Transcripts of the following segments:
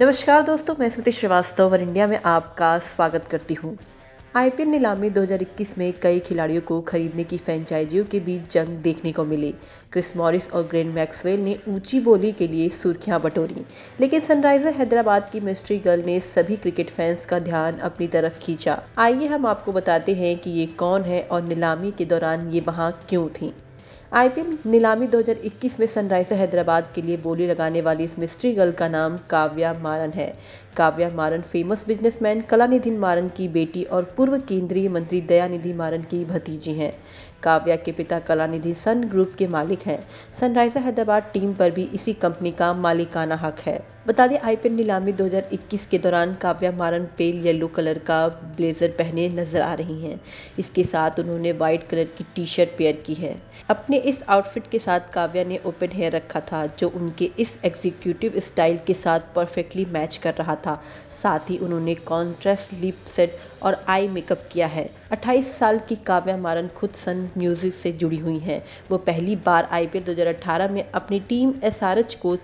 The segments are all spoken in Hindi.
नमस्कार दोस्तों मैं स्मृति श्रीवास्तव और इंडिया में आपका स्वागत करती हूँ आईपीएल नीलामी 2021 में कई खिलाड़ियों को खरीदने की फ्रेंचाइजियों के बीच जंग देखने को मिली क्रिस मॉरिस और ग्रेन मैक्सवेल ने ऊंची बोली के लिए सुर्खियां बटोरी लेकिन सनराइजर हैदराबाद की मिस्ट्री गर्ल ने सभी क्रिकेट फैंस का ध्यान अपनी तरफ खींचा आइए हम आपको बताते हैं कि ये कौन है और नीलामी के दौरान ये वहाँ क्यों थी आईपीएल नीलामी 2021 में सनराइजर हैदराबाद के लिए बोली लगाने वाली इस मिस्ट्री गर्ल का नाम काव्या मारन है काव्या मारन फेमस बिजनेसमैन कलानिधि मारन की बेटी और पूर्व केंद्रीय मंत्री दयानिधि मारन की भतीजी हैं काव्या के पिता कलानिधि सन ग्रुप के मालिक हैं सनराइजर हैदराबाद टीम पर भी इसी कंपनी का मालिकाना हक है बता दें आई नीलामी 2021 के दौरान Kavya Maran pale yellow colour का ब्लेजर पहने नजर आ रही हैं इसके साथ उन्होंने व्हाइट कलर की टी शर्ट पेयर की है अपने इस आउटफिट के साथ काव्या ने ओपन हेयर रखा था जो उनके इस एग्जीक्यूटिव स्टाइल के साथ परफेक्टली मैच कर रहा था साथ ही उन्होंने कॉन्ट्रेस्ट लिप सेट और आई मेकअप किया है 28 साल की काव्या मारन खुद सन म्यूजिक से जुड़ी हुई हैं वो पहली बार आईपीएल 2018 में अपनी टीम एसआरएच को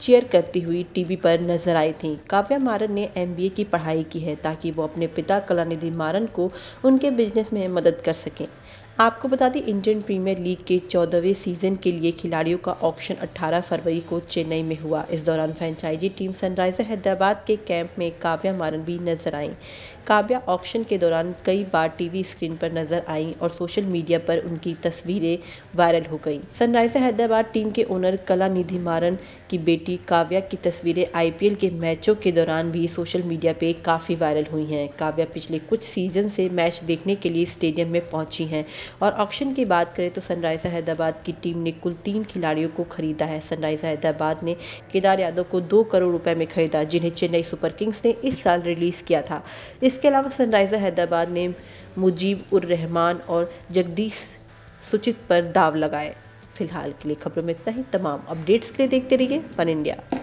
चेयर करती हुई टीवी पर नजर आई थी काव्या मारन ने एमबीए की पढ़ाई की है ताकि वो अपने पिता कलानिधि मारन को उनके बिजनेस में मदद कर सकें आपको बता दें इंडियन प्रीमियर लीग के चौदहवें सीजन के लिए खिलाड़ियों का ऑक्शन 18 फरवरी को चेन्नई में हुआ इस दौरान फ्रेंचाइजी टीम सनराइजर हैदराबाद के कैंप में काव्या मारन भी नजर आई काव्या ऑक्शन के दौरान कई बार टीवी स्क्रीन पर नजर आईं और सोशल मीडिया पर उनकी तस्वीरें वायरल हो गईं सनराइजर हैदराबाद टीम के ओनर कला निधि मारन की बेटी काव्या की तस्वीरें आई के मैचों के दौरान भी सोशल मीडिया पर काफ़ी वायरल हुई हैं काव्या पिछले कुछ सीजन से मैच देखने के लिए स्टेडियम में पहुंची हैं और ऑक्शन की बात करें तो सनराइजर हैदराबाद की टीम ने कुल तीन खिलाड़ियों को खरीदा है सनराइजर हैदराबाद ने केदार यादव को दो करोड़ रुपए में खरीदा जिन्हें चेन्नई सुपर किंग्स ने इस साल रिलीज किया था इसके अलावा सनराइजर हैदराबाद ने मुजीब उर रहमान और जगदीश सुचित पर दाव लगाए फिलहाल के लिए खबरों में इतना ही तमाम अपडेट्स के लिए देखते रहिए वन इंडिया